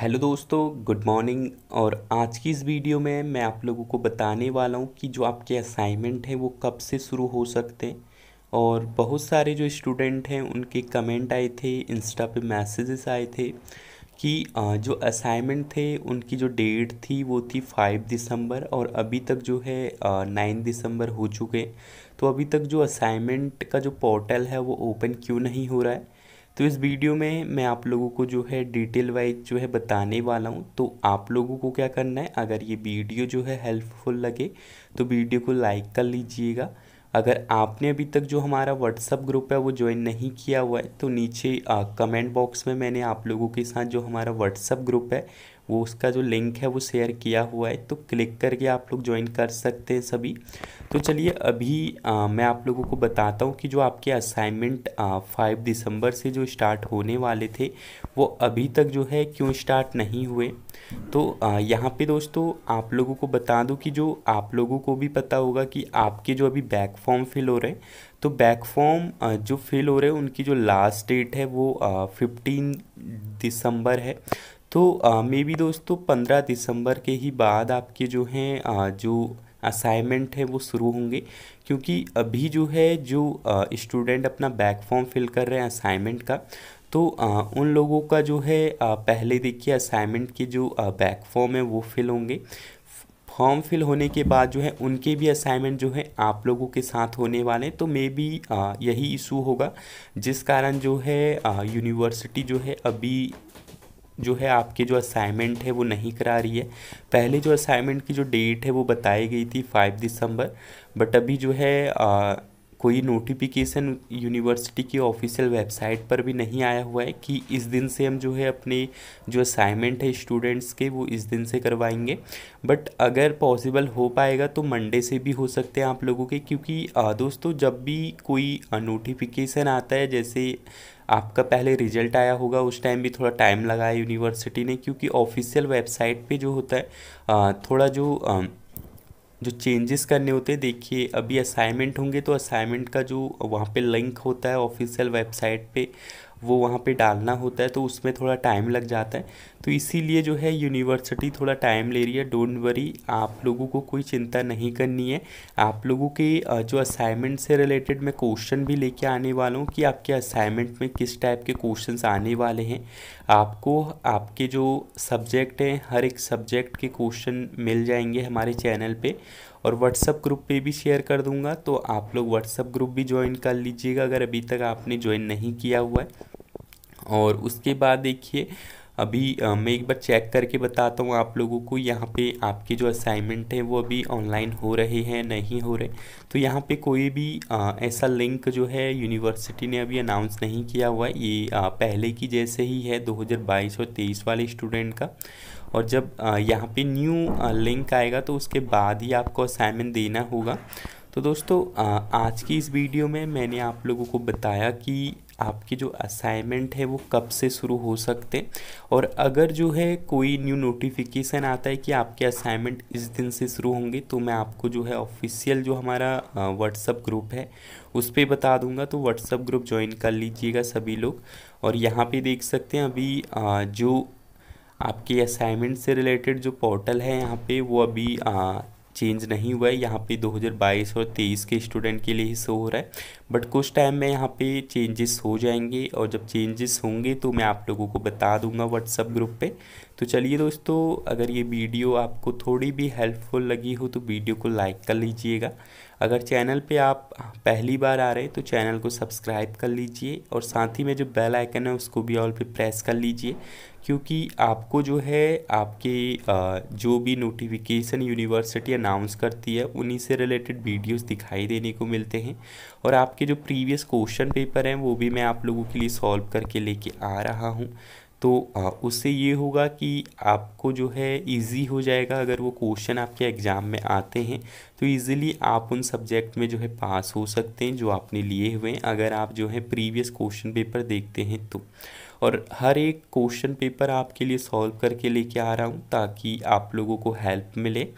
hello दोस्तों good morning और आज की इस वीडियो में मैं आप लोगों को बताने वाला हूँ कि जो आपके असाइनमेंट हैं वो कब से शुरू हो सकते हैं और बहुत सारे जो स्टूडेंट हैं उनके कमेंट आए थे इंस्टा पे मैसेजेस आए थे कि जो असाइनमेंट थे उनकी जो डेट थी वो थी फाइव दिसंबर और अभी तक जो है नाइन दिसंबर हो चुके तो अभी तक जो असाइनमेंट का जो पोर्टल है वो ओपन क्यों नहीं हो रहा है तो इस वीडियो में मैं आप लोगों को जो है डिटेल वाइज जो है बताने वाला हूँ तो आप लोगों को क्या करना है अगर ये वीडियो जो है हेल्पफुल लगे तो वीडियो को लाइक कर लीजिएगा अगर आपने अभी तक जो हमारा व्हाट्सअप ग्रुप है वो ज्वाइन नहीं किया हुआ है तो नीचे कमेंट बॉक्स में मैंने आप लोगों के साथ जो हमारा व्हाट्सअप ग्रुप है वो उसका जो लिंक है वो शेयर किया हुआ है तो क्लिक करके आप लोग ज्वाइन कर सकते हैं सभी तो चलिए अभी आ, मैं आप लोगों को बताता हूँ कि जो आपके असाइनमेंट फाइव दिसंबर से जो स्टार्ट होने वाले थे वो अभी तक जो है क्यों स्टार्ट नहीं हुए तो यहाँ पे दोस्तों आप लोगों को बता दूँ कि जो आप लोगों को भी पता होगा कि आपके जो अभी बैक फॉर्म फिल हो रहे हैं तो बैक फॉर्म जो फिल हो रहे हैं उनकी जो लास्ट डेट है वो फिफ्टीन दिसंबर है तो मे बी दोस्तों पंद्रह दिसंबर के ही बाद आपके जो हैं जो असाइनमेंट है वो शुरू होंगे क्योंकि अभी जो है जो स्टूडेंट अपना बैक फॉर्म फिल कर रहे हैं असाइनमेंट का तो आ, उन लोगों का जो है आ, पहले देखिए असाइनमेंट के जो आ, बैक फॉर्म है वो फिल होंगे फॉर्म फिल होने के बाद जो है उनके भी असाइनमेंट जो है आप लोगों के साथ होने वाले हैं तो मे बी यही इशू होगा जिस कारण जो है यूनिवर्सिटी जो है अभी जो है आपके जो असाइनमेंट है वो नहीं करा रही है पहले जो असाइनमेंट की जो डेट है वो बताई गई थी फाइव दिसंबर बट अभी जो है आ, कोई नोटिफिकेशन यूनिवर्सिटी की ऑफिशियल वेबसाइट पर भी नहीं आया हुआ है कि इस दिन से हम जो है अपने जो असाइनमेंट है स्टूडेंट्स के वो इस दिन से करवाएंगे बट अगर पॉसिबल हो पाएगा तो मंडे से भी हो सकते हैं आप लोगों के क्योंकि दोस्तों जब भी कोई नोटिफिकेशन आता है जैसे आपका पहले रिजल्ट आया होगा उस टाइम भी थोड़ा टाइम लगा है यूनिवर्सिटी ने क्योंकि ऑफिशियल वेबसाइट पे जो होता है थोड़ा जो जो चेंजेस करने होते हैं देखिए अभी असाइनमेंट होंगे तो असाइनमेंट का जो वहाँ पे लिंक होता है ऑफिशियल वेबसाइट पे वो वहाँ पे डालना होता है तो उसमें थोड़ा टाइम लग जाता है तो इसीलिए जो है यूनिवर्सिटी थोड़ा टाइम ले रही है डोंट वरी आप लोगों को कोई चिंता नहीं करनी है आप लोगों के जो असाइनमेंट से रिलेटेड मैं क्वेश्चन भी लेके आने वाला हूँ कि आपके असाइनमेंट में किस टाइप के क्वेश्चंस आने वाले हैं आपको आपके जो सब्जेक्ट हैं हर एक सब्जेक्ट के क्वेश्चन मिल जाएंगे हमारे चैनल पर और व्हाट्सअप ग्रुप पे भी शेयर कर दूंगा तो आप लोग व्हाट्सअप ग्रुप भी ज्वाइन कर लीजिएगा अगर अभी तक आपने ज्वाइन नहीं किया हुआ है और उसके बाद देखिए अभी आ, मैं एक बार चेक करके बताता हूँ आप लोगों को यहाँ पे आपके जो असाइनमेंट हैं वो अभी ऑनलाइन हो रहे हैं नहीं हो रहे तो यहाँ पे कोई भी आ, ऐसा लिंक जो है यूनिवर्सिटी ने अभी अनाउंस नहीं किया हुआ ये आ, पहले की जैसे ही है 2022 और 23 वाले स्टूडेंट का और जब यहाँ पे न्यू लिंक आएगा तो उसके बाद ही आपको असाइनमेंट देना होगा तो दोस्तों आज की इस वीडियो में मैंने आप लोगों को बताया कि आपकी जो असाइनमेंट है वो कब से शुरू हो सकते हैं और अगर जो है कोई न्यू नोटिफिकेशन आता है कि आपके असाइनमेंट इस दिन से शुरू होंगे तो मैं आपको जो है ऑफिशियल जो हमारा व्हाट्सअप ग्रुप है उस पर बता दूंगा तो व्हाट्सअप ग्रुप ज्वाइन कर लीजिएगा सभी लोग और यहाँ पे देख सकते हैं अभी जो आपके असाइनमेंट से रिलेटेड जो पोर्टल है यहाँ पे वो अभी चेंज नहीं हुआ है यहाँ पे 2022 और 23 के स्टूडेंट के लिए ही शो हो रहा है बट कुछ टाइम में यहाँ पे चेंजेस हो जाएंगे और जब चेंजेस होंगे तो मैं आप लोगों को बता दूंगा व्हाट्सअप ग्रुप पे तो चलिए दोस्तों अगर ये वीडियो आपको थोड़ी भी हेल्पफुल लगी हो तो वीडियो को लाइक कर लीजिएगा अगर चैनल पे आप पहली बार आ रहे हैं तो चैनल को सब्सक्राइब कर लीजिए और साथ ही में जो बेल आइकन है उसको भी ऑल पे प्रेस कर लीजिए क्योंकि आपको जो है आपके जो भी नोटिफिकेशन यूनिवर्सिटी अनाउंस करती है उन्हीं से रिलेटेड वीडियोस दिखाई देने को मिलते हैं और आपके जो प्रीवियस क्वेश्चन पेपर हैं वो भी मैं आप लोगों के लिए सॉल्व करके लेके आ रहा हूँ तो उससे ये होगा कि आपको जो है इजी हो जाएगा अगर वो क्वेश्चन आपके एग्ज़ाम में आते हैं तो इजीली आप उन सब्जेक्ट में जो है पास हो सकते हैं जो आपने लिए हुए हैं अगर आप जो है प्रीवियस क्वेश्चन पेपर देखते हैं तो और हर एक क्वेश्चन पेपर आपके लिए सॉल्व करके लेके आ रहा हूँ ताकि आप लोगों को हेल्प मिले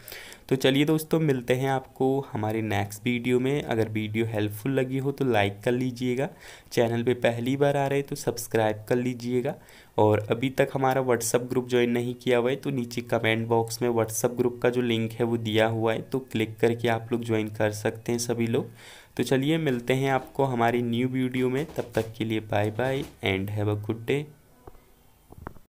तो चलिए दोस्तों मिलते हैं आपको हमारे नेक्स्ट वीडियो में अगर वीडियो हेल्पफुल लगी हो तो लाइक कर लीजिएगा चैनल पे पहली बार आ रहे तो सब्सक्राइब कर लीजिएगा और अभी तक हमारा व्हाट्सअप ग्रुप ज्वाइन नहीं किया हुआ है तो नीचे कमेंट बॉक्स में व्हाट्सअप ग्रुप का जो लिंक है वो दिया हुआ है तो क्लिक करके आप लोग ज्वाइन कर सकते हैं सभी लोग तो चलिए मिलते हैं आपको हमारी न्यू वीडियो में तब तक के लिए bye bye and have a good day